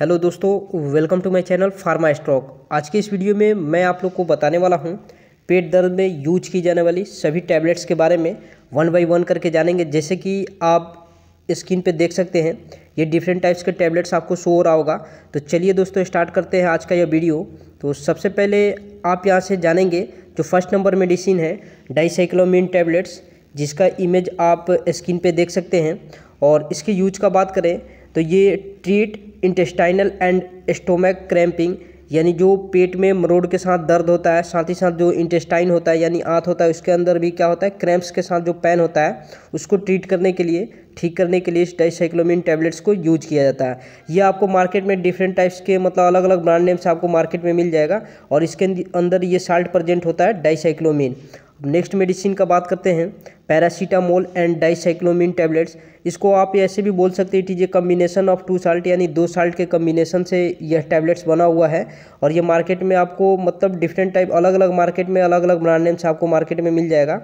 hello दोस्तों welcome to my channel pharma stroke आज के इस वीडियो में मैं आप लोग को बताने वाला हूं पेट दर्द में यूज की जाने वाली सभी टैबलेट्स के बारे में वन बाय वन करके जानेंगे जैसे कि आप स्क्रीन पे देख सकते हैं ये डिफरेंट टाइप्स के टैबलेट्स आपको शो हो रहा होगा तो चलिए दोस्तों स्टार्ट करते हैं आज का यह वीडियो तो सबसे पहले आप यहाँ से जानेंगे जो फर्स्ट नंबर मेडिसिन है डाइसाइक्लोमिन टैबलेट्स जिसका इमेज आप स्क्रीन पर देख सकते हैं और इसके यूज का बात करें तो ये treat intestinal and stomach cramping यानी जो पेट में मरोड़ के साथ दर्द होता है साथ ही साथ जो इंटेस्टाइन होता है यानी आँत होता है उसके अंदर भी क्या होता है क्रैम्प्स के साथ जो पेन होता है उसको ट्रीट करने के लिए ठीक करने के लिए डाइसाइक्लोमिन टैबलेट्स को यूज किया जाता है ये आपको मार्केट में डिफरेंट टाइप्स के मतलब अलग अलग ब्रांड नेम्स आपको मार्केट में मिल जाएगा और इसके अंदर ये साल्ट प्रजेंट होता है डाइसाइक्लोमिन नेक्स्ट मेडिसिन का बात करते हैं पैरासीटामोल एंड डाइसाइक्लोमिन टैबलेट्स इसको आप ऐसे भी बोल सकते हैं कि ये ए ऑफ टू साल्ट यानी दो साल्ट के कम्बिनेशन से यह टैबलेट्स बना हुआ है और ये मार्केट में आपको मतलब डिफरेंट टाइप अलग अलग मार्केट में अलग अलग ब्रांड नेम से आपको मार्केट में मिल जाएगा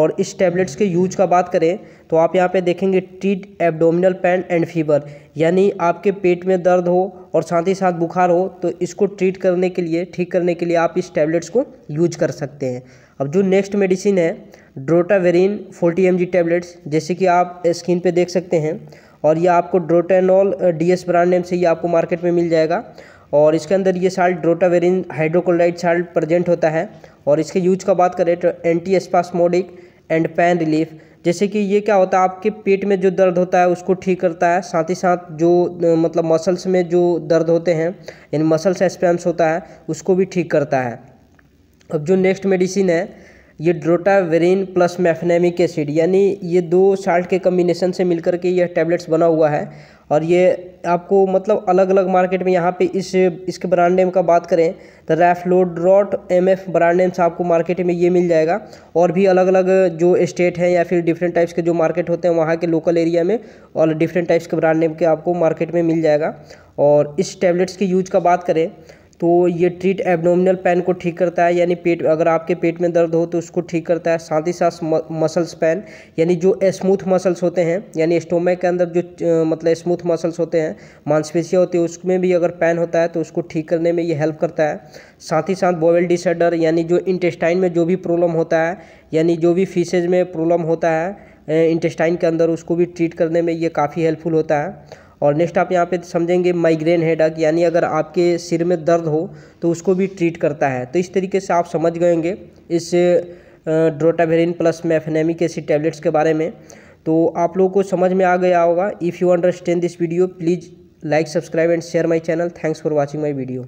और इस टैबलेट्स के यूज का बात करें तो आप यहाँ पर देखेंगे treat abdominal pain and fever यानी आपके पेट में दर्द हो और साथ ही साथ बुखार हो तो इसको ट्रीट करने के लिए ठीक करने के लिए आप इस टैबलेट्स को यूज कर सकते हैं अब जो नेक्स्ट मेडिसिन है ड्रोटावेरिन फोर्टी एम टैबलेट्स जैसे कि आप स्क्रीन पे देख सकते हैं और ये आपको ड्रोटेनॉल डीएस ब्रांड नेम से ये आपको मार्केट में मिल जाएगा और इसके अंदर ये salt drotaverine hydrochloride salt present होता है और इसके यूज का बात करें तो anti spasmodic and pain relief जैसे कि ये क्या होता है आपके पेट में जो दर्द होता है उसको ठीक करता है साथ ही साथ जो मतलब मसल्स में जो दर्द होते हैं यानी मसल्स एस्पेम्स होता है उसको भी ठीक करता है अब जो नेक्स्ट मेडिसिन है ये ड्रोटावेरिन प्लस मैफनेमिक एसिड यानी ये दो साल्ट के कम्बिनेशन से मिलकर के यह टैबलेट्स बना हुआ है और ये आपको मतलब अलग अलग मार्केट में यहाँ पे इस इसके ब्रांड नेम का बात करें तो रैफलोड्रॉट एम एफ ब्रांड नेम से आपको मार्केट में ये मिल जाएगा और भी अलग अलग जो स्टेट हैं या फिर डिफरेंट टाइप्स के जो मार्केट होते हैं वहाँ के लोकल एरिया में और डिफरेंट टाइप्स के ब्रांड नेम के आपको मार्केट में मिल जाएगा और इस टैबलेट्स के यूज का बात करें तो ये ट्रीट एबडोमिनल पेन को ठीक करता है यानी पेट अगर आपके पेट में दर्द हो तो उसको ठीक करता है साथ ही साथ मसल्स पेन यानी जो स्मूथ मसल्स होते हैं यानी स्टोमक के अंदर जो मतलब स्मूथ मसल्स होते हैं मांसपेशियाँ होती है उसमें भी अगर पेन होता है तो उसको ठीक करने में ये हेल्प करता है साथ ही साथ बोवेल डिसडर यानी जो इंटेस्टाइन में जो भी प्रॉब्लम होता है यानी जो भी फीसेज में प्रॉब्लम होता है इंटेस्टाइन के अंदर उसको भी ट्रीट करने में ये काफ़ी हेल्पफुल होता है और नेक्स्ट आप यहाँ पे समझेंगे माइग्रेन हेडक यानी अगर आपके सिर में दर्द हो तो उसको भी ट्रीट करता है तो इस तरीके से आप समझ गएंगे इस drotaverine plus mefenamic acid tablets के बारे में तो आप लोगों को समझ में आ गया होगा if you understand this video please like subscribe and share my channel thanks for watching my video